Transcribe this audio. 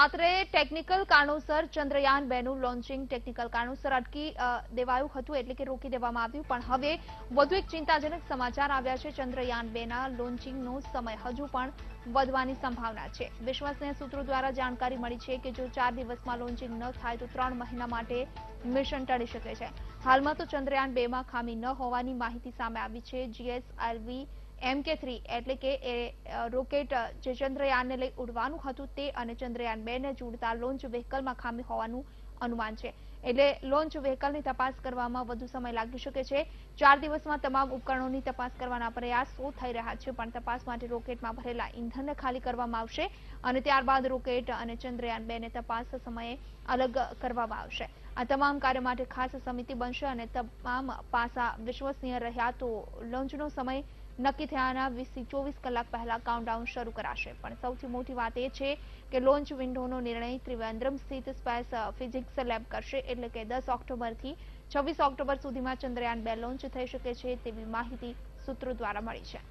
રાત્રે ટેકનિકલ કારણોસર ચંદ્રયાન બેનું લોન્ચિંગ ટેકનિકલ કારણોસર અટકી દેવાયું હતું એટલે કે રોકી દેવામાં આવ્યું પણ હવે વધુ એક ચિંતાજનક સમાચાર આવ્યા છે ચંદ્રયાન બેના લોન્ચિંગનો સમય હજુ પણ વધવાની સંભાવના છે વિશ્વસનીય સૂત્રો દ્વારા જાણકારી મળી છે કે જો ચાર દિવસમાં લોન્ચિંગ ન થાય તો ત્રણ મહિના માટે મિશન ટળી શકે છે હાલમાં તો ચંદ્રયાન બેમાં ખામી ન હોવાની માહિતી સામે આવી છે જીએસએલવી એમકે એટલે કે એ રોકેટ જે ચંદ્રયાનને લઈ ઉડવાનું હતું તે અને ચંદ્રયાન બેને જોડતા લોન્ચ વ્હીકલમાં ખામી હોવાનું અનુમાન છે એટલે લોન્ચ વ્હીકલની તપાસ કરવામાં વધુ સમય લાગી શકે છે ચાર દિવસમાં તમામ ઉપકરણોની તપાસ કરવાના પ્રયાસો થઈ રહ્યા છે પણ તપાસ માટે રોકેટમાં ભરેલા ઈંધણને ખાલી કરવામાં આવશે અને ત્યારબાદ રોકેટ અને ચંદ્રયાન ને તપાસ સમયે અલગ કરવામાં આવશે આ તમામ કાર્ય માટે ખાસ સમિતિ બનશે અને તમામ પાસા વિશ્વસનીય રહ્યા તો લોન્ચનો સમય નક્કી થયાના વીસથી ચોવીસ કલાક પહેલા કાઉન્ટડાઉન શરૂ કરાશે પણ સૌથી મોટી વાત એ છે કે લોન્ચ વિન્ડોનો નિર્ણય ત્રિવેન્દ્રમ સ્થિત સ્પેસ ફિઝિક્સ લેબ કરશે એટલે કે દસ ઓક્ટોબરથી છવ્વીસ ઓક્ટોબર સુધીમાં ચંદ્રયાન બે લોન્ચ થઈ શકે છે તેવી માહિતી સૂત્રો દ્વારા મળી છે